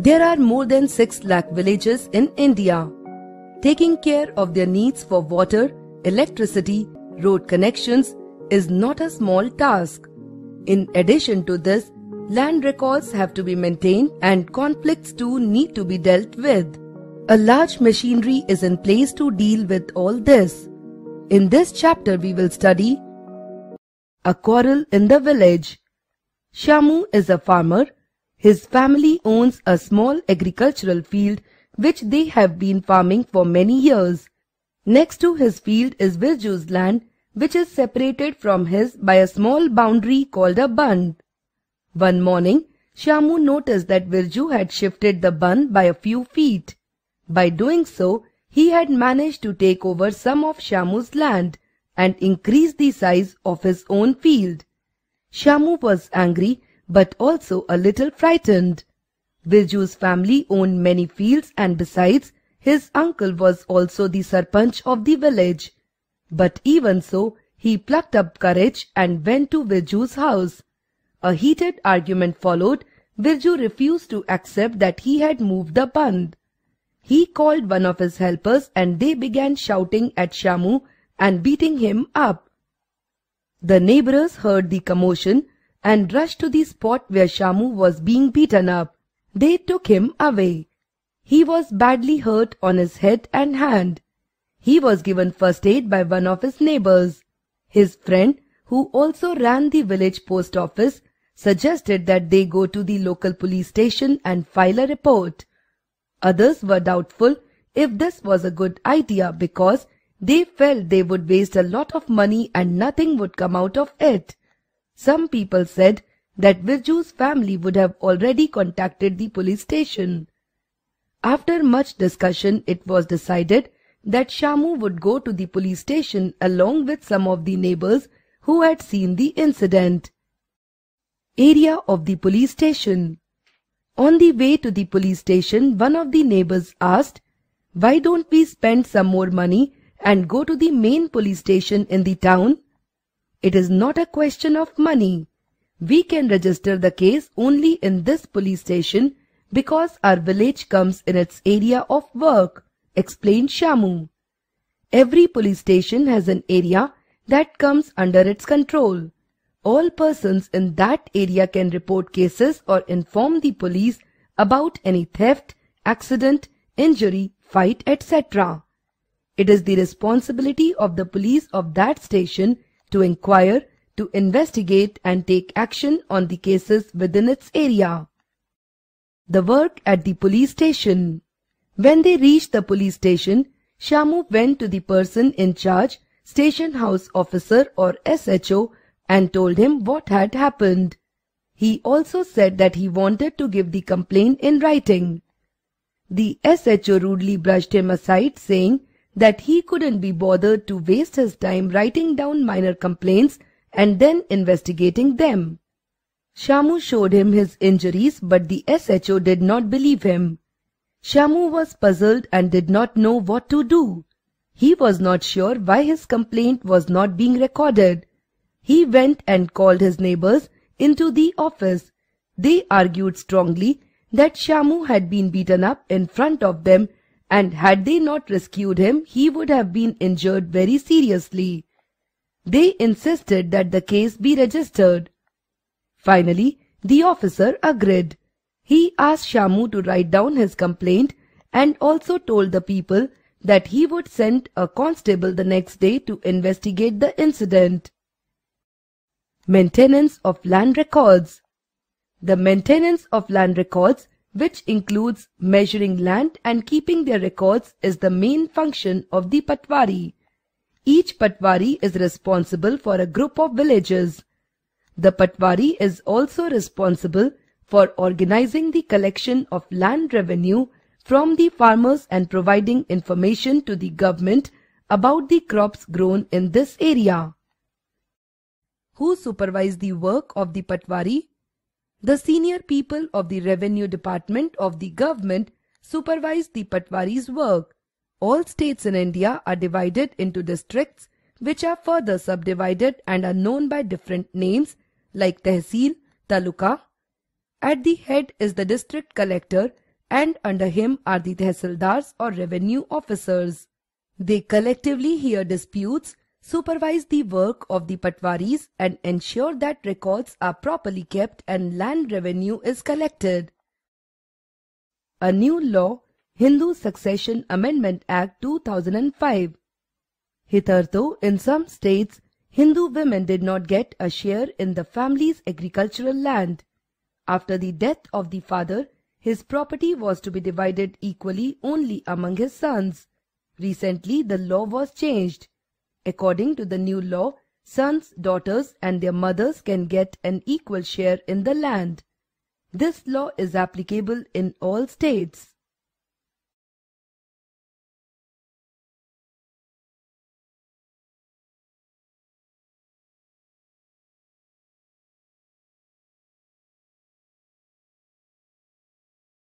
There are more than 6 lakh villages in India. Taking care of their needs for water, electricity, road connections is not a small task. In addition to this, land records have to be maintained and conflicts too need to be dealt with. A large machinery is in place to deal with all this. In this chapter, we will study a quarrel in the village. Shamu is a farmer. His family owns a small agricultural field which they have been farming for many years. Next to his field is Virju's land which is separated from his by a small boundary called a bund. One morning, Shamu noticed that Virju had shifted the bund by a few feet. By doing so, he had managed to take over some of Shamu's land and increase the size of his own field. Shamu was angry but also a little frightened. Virju's family owned many fields and besides, his uncle was also the sarpanch of the village. But even so, he plucked up courage and went to Virju's house. A heated argument followed. Virju refused to accept that he had moved the band. He called one of his helpers and they began shouting at Shamu and beating him up. The neighbors heard the commotion and rushed to the spot where Shamu was being beaten up. They took him away. He was badly hurt on his head and hand. He was given first aid by one of his neighbors. His friend, who also ran the village post office, suggested that they go to the local police station and file a report. Others were doubtful if this was a good idea because they felt they would waste a lot of money and nothing would come out of it. Some people said that Virju's family would have already contacted the police station. After much discussion, it was decided that Shamu would go to the police station along with some of the neighbors who had seen the incident. Area of the police station On the way to the police station, one of the neighbors asked, Why don't we spend some more money and go to the main police station in the town. It is not a question of money. We can register the case only in this police station because our village comes in its area of work, explained Shamu. Every police station has an area that comes under its control. All persons in that area can report cases or inform the police about any theft, accident, injury, fight, etc. It is the responsibility of the police of that station to inquire, to investigate and take action on the cases within its area. The work at the police station. When they reached the police station, Shamu went to the person in charge, station house officer or SHO, and told him what had happened. He also said that he wanted to give the complaint in writing. The SHO rudely brushed him aside, saying that he couldn't be bothered to waste his time writing down minor complaints and then investigating them. Shamu showed him his injuries but the SHO did not believe him. Shamu was puzzled and did not know what to do. He was not sure why his complaint was not being recorded. He went and called his neighbors into the office. They argued strongly that Shamu had been beaten up in front of them and had they not rescued him, he would have been injured very seriously. They insisted that the case be registered. Finally, the officer agreed. He asked Shamu to write down his complaint and also told the people that he would send a constable the next day to investigate the incident. Maintenance of land records. The maintenance of land records which includes measuring land and keeping their records is the main function of the patwari. Each patwari is responsible for a group of villages. The patwari is also responsible for organizing the collection of land revenue from the farmers and providing information to the government about the crops grown in this area. Who supervise the work of the patwari? The senior people of the Revenue Department of the government supervise the Patwari's work. All states in India are divided into districts which are further subdivided and are known by different names like Tehsil, Taluka. At the head is the district collector and under him are the Tehsildars or revenue officers. They collectively hear disputes supervise the work of the patwaris and ensure that records are properly kept and land revenue is collected. A new law, Hindu Succession Amendment Act 2005. Hitherto, in some states, Hindu women did not get a share in the family's agricultural land. After the death of the father, his property was to be divided equally only among his sons. Recently, the law was changed. According to the new law, sons, daughters and their mothers can get an equal share in the land. This law is applicable in all states.